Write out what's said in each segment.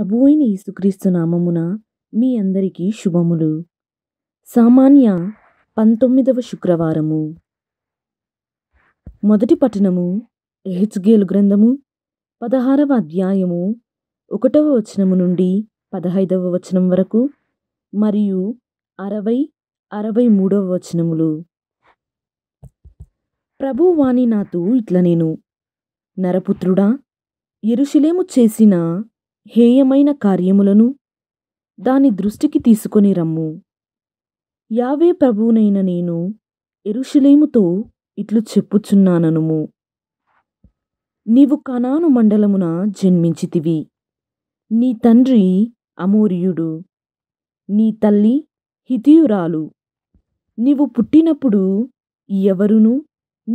ప్రభు అయిన యేసుక్రీస్తు నామమున మీ అందరికీ శుభములు సామాన్య పంతొమ్మిదవ శుక్రవారము మొదటి పట్టణము ఎహెచ్గేలు గ్రంథము పదహారవ అధ్యాయము ఒకటవ వచనము నుండి పదహైదవ వచనం వరకు మరియు అరవై అరవై మూడవ వచనములు ప్రభు వాణి నాతో ఇట్ల నేను నరపుత్రుడా ఎరుషులేము చేసిన హేయమైన కార్యములను దాని దృష్టికి తీసుకొని రమ్ము యావే ప్రభువునైన నేను ఎరుషులేముతో ఇట్లు చెప్పుచున్నాననుము నీవు కనాను మండలమున జన్మించితివి నీ తండ్రి అమూర్యుడు నీ తల్లి హితియురాలు నీవు పుట్టినప్పుడు ఎవరును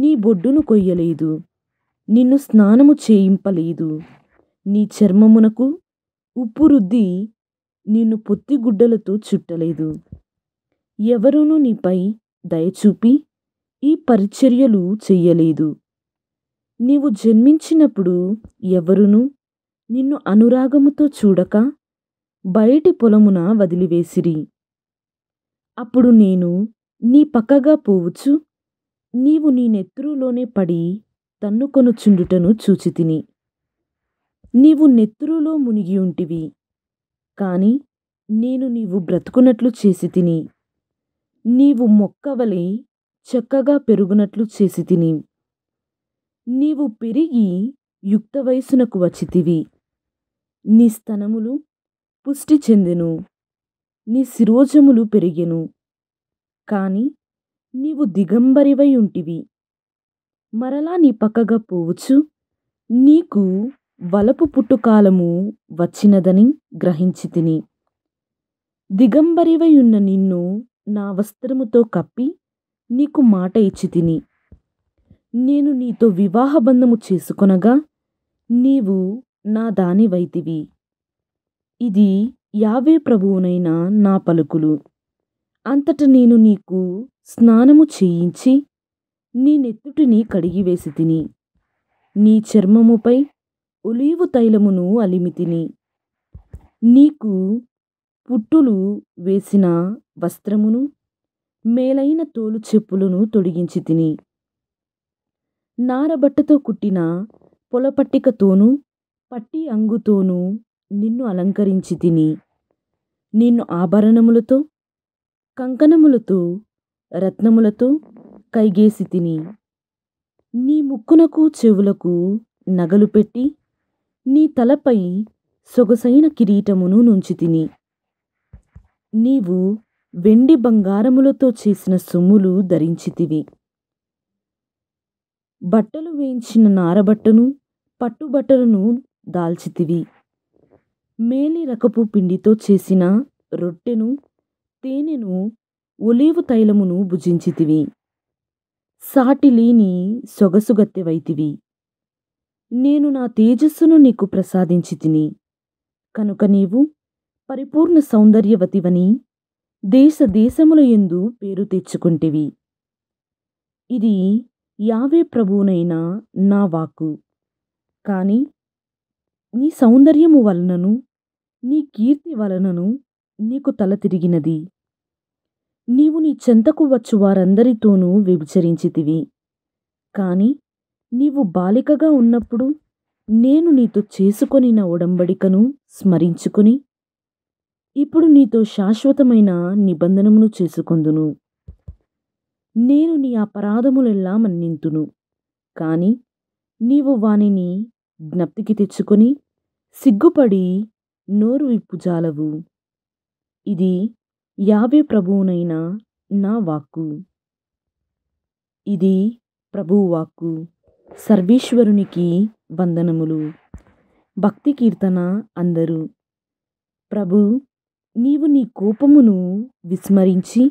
నీ బొడ్డును కొయ్యలేదు నిన్ను స్నానము చేయింపలేదు నీ చర్మమునకు ఉప్పు రుద్ది నిన్ను పొత్తిగుడ్డలతో చుట్టలేదు ఎవరూనూ నీపై దయచూపి ఈ పరిచర్యలు చెయ్యలేదు నీవు జన్మించినప్పుడు ఎవరునూ నిన్ను అనురాగముతో చూడక బయటి పొలమున వదిలివేసిరి అప్పుడు నేను నీ పక్కగా పోవచ్చు నీవు నీ నెత్తురులోనే పడి తన్నుకొనుచుండుటను చూచితిని నీవు నెత్తురులో మునిగియుంటివి కాని నేను నీవు బ్రతుకునట్లు చేసి తిని నీవు మొక్కవలి చక్కగా పెరుగునట్లు చేసి తిని నీవు పెరిగి యుక్త వయసునకు వచ్చితివి నీ స్తనములు పుష్టి చెందెను నీ శిరోజములు పెరిగెను కాని నీవు దిగంబరివై ఉంటివి మరలా నీ పక్కగా పోవచ్చు నీకు వలపు పుట్టుకాలము వచ్చినదని గ్రహించి తిని దిగంబరివయున్న నిన్ను నా వస్త్రముతో కప్పి నీకు మాట ఇచ్చి తిని నేను నీతో వివాహ బంధము చేసుకొనగా నీవు నా దానివైతివి ఇది యావే ప్రభువునైన నా పలుకులు అంతట నేను నీకు స్నానము చేయించి నీ నెత్తుటిని కడిగివేసి తిని నీ చర్మముపై ఒలీవు తైలమును అలిమితిని నీకు పుట్టులు వేసిన వస్త్రమును మేలైన తోలు చెప్పులను తొడిగించి తిని నారబట్టతో కుట్టిన పొలపట్టికతోనూ పట్టి అంగుతోనూ నిన్ను అలంకరించి తిని నిన్ను ఆభరణములతో కంకణములతో రత్నములతో కైగేసి తిని నీ ముక్కునకు చెవులకు నగలు పెట్టి నీ తలపై సొగసైన కిరీటమును నుంచితిని నీవు వెండి బంగారములతో చేసిన సొమ్ములు ధరించితివి బట్టలు వేయించిన నారబట్టను పట్టుబట్టలను దాల్చితివి మేలి రకపు పిండితో చేసిన రొట్టెను తేనెను ఒలీవు తైలమును భుజించితివి సాటిలేని సొగసుగత్తెవైతివి నేను నా తేజస్సును నీకు ప్రసాదించి తిని కనుక నీవు పరిపూర్ణ సౌందర్యవతివని దేశ దేశముల ఎందు పేరు తెచ్చుకుంటివి ఇది యావే ప్రభువునైనా నా వాక్కు కాని నీ సౌందర్యము వలనను నీ కీర్తి వలనను నీకు తల తిరిగినది నీవు నీ చెంతకు వచ్చు వారందరితోనూ వ్యభిచరించితివి కానీ నీవు బాలికగా ఉన్నప్పుడు నేను నీతో నా ఒడంబడికను స్మరించుకుని ఇప్పుడు నీతో శాశ్వతమైన నిబంధనమును చేసుకొందును నేను నీ అపరాధములెల్లా మన్నింతును కాని నీవు వానిని జ్ఞప్తికి తెచ్చుకొని సిగ్గుపడి నోరు విప్పు జాలవు ఇది యావే ప్రభువునైనా నా వాక్కు ఇది ప్రభువు వాక్కు సర్వేశ్వరునికి వందనములు భక్తి కీర్తన అందరూ ప్రభు నీవు నీ కోపమును విస్మరించి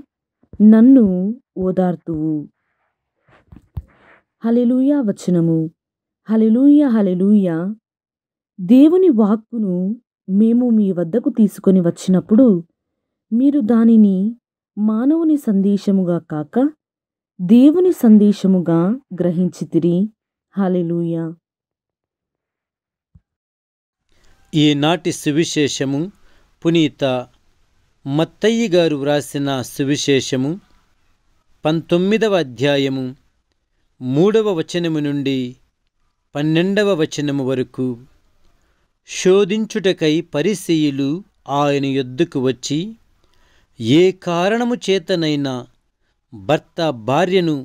నన్ను ఓదార్తువు హలెలూయ వచనము హలెలూయ హలెలూయ దేవుని వాక్కును మేము మీ వద్దకు తీసుకొని వచ్చినప్పుడు మీరు దానిని మానవుని సందేశముగా కాక దేవుని సందేశముగా గ్రహించితిరి ఈ ఈనాటి సువిశేషము పునీత మత్తయ్య గారు వ్రాసిన సువిశేషము పంతొమ్మిదవ అధ్యాయము మూడవ వచనము నుండి పన్నెండవ వచనము వరకు శోధించుటకై పరిశీయులు ఆయన యొద్దుకు వచ్చి ఏ కారణము చేతనైనా భర్త భార్యను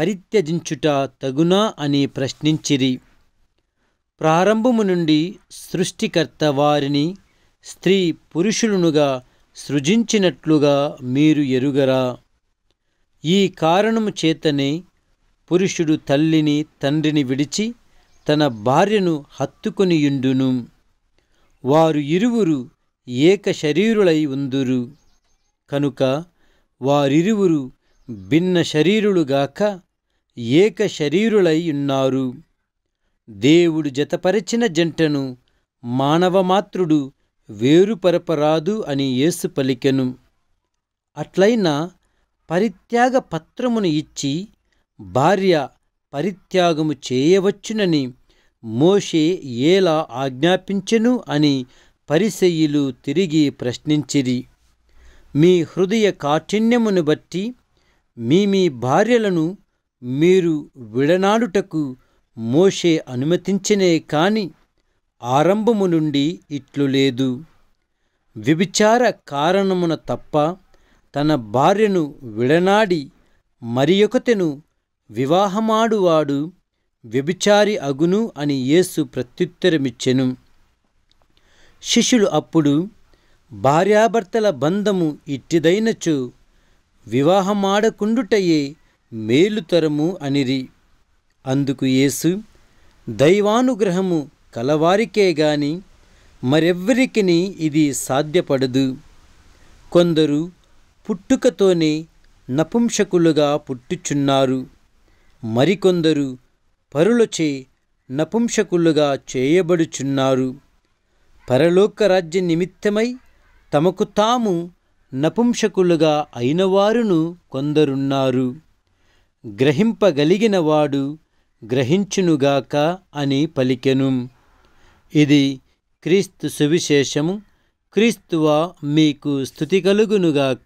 పరిత్యజించుట తగునా అని ప్రశ్నించిరి ప్రారంభము నుండి సృష్టికర్త వారిని స్త్రీ పురుషులనుగా సృజించినట్లుగా మీరు ఎరుగరా ఈ కారణము చేతనే పురుషుడు తల్లిని తండ్రిని విడిచి తన భార్యను హత్తుకొనియుండును వారు ఇరువురు ఏక శరీరులై ఉందురు కనుక వారిరువురు భిన్న శరీరులుగాక ఏక శరీరులై ఉన్నారు దేవుడు జతపరిచిన జంటను మానవమాత్రుడు వేరుపరపరాదు అని యేసు పలికెను అట్లయినా పరిత్యాగ పత్రమును ఇచ్చి భార్య పరిత్యాగము చేయవచ్చునని మోషే ఎలా ఆజ్ఞాపించెను అని పరిసెయ్యులు తిరిగి ప్రశ్నించిరి మీ హృదయ కాఠిన్యమును బట్టి మీ మీ భార్యలను మీరు విడనాడుటకు మోషే అనుమతించినే కాని ఆరంభము నుండి ఇట్లు లేదు వ్యభిచార కారణమున తప్ప తన భార్యను విడనాడి మరియొకతెను వివాహమాడువాడు వ్యభిచారి అగును అని యేసు ప్రత్యుత్తరమిచ్చెను శిష్యులు అప్పుడు భార్యాభర్తల బంధము ఇట్టిదైనచో వివాహమాడకుండుటయే మేలుతరము అనిరి అందుకు యేసు దైవానుగ్రహము కలవారికే గాని మరెవ్వరికి ఇది సాధ్యపడదు కొందరు పుట్టుకతోనే నపుంసకులుగా పుట్టుచున్నారు మరికొందరు పరులచే నపుంసకులుగా చేయబడుచున్నారు పరలోక రాజ్య నిమిత్తమై తమకు తాము నపుంసకులుగా అయినవారును కొందరున్నారు గ్రహింపగలిగినవాడు గ్రహించునుగాక అని పలికెను ఇది క్రీస్తు సువిశేషము క్రీస్తువా మీకు స్థుతి కలుగునుగాక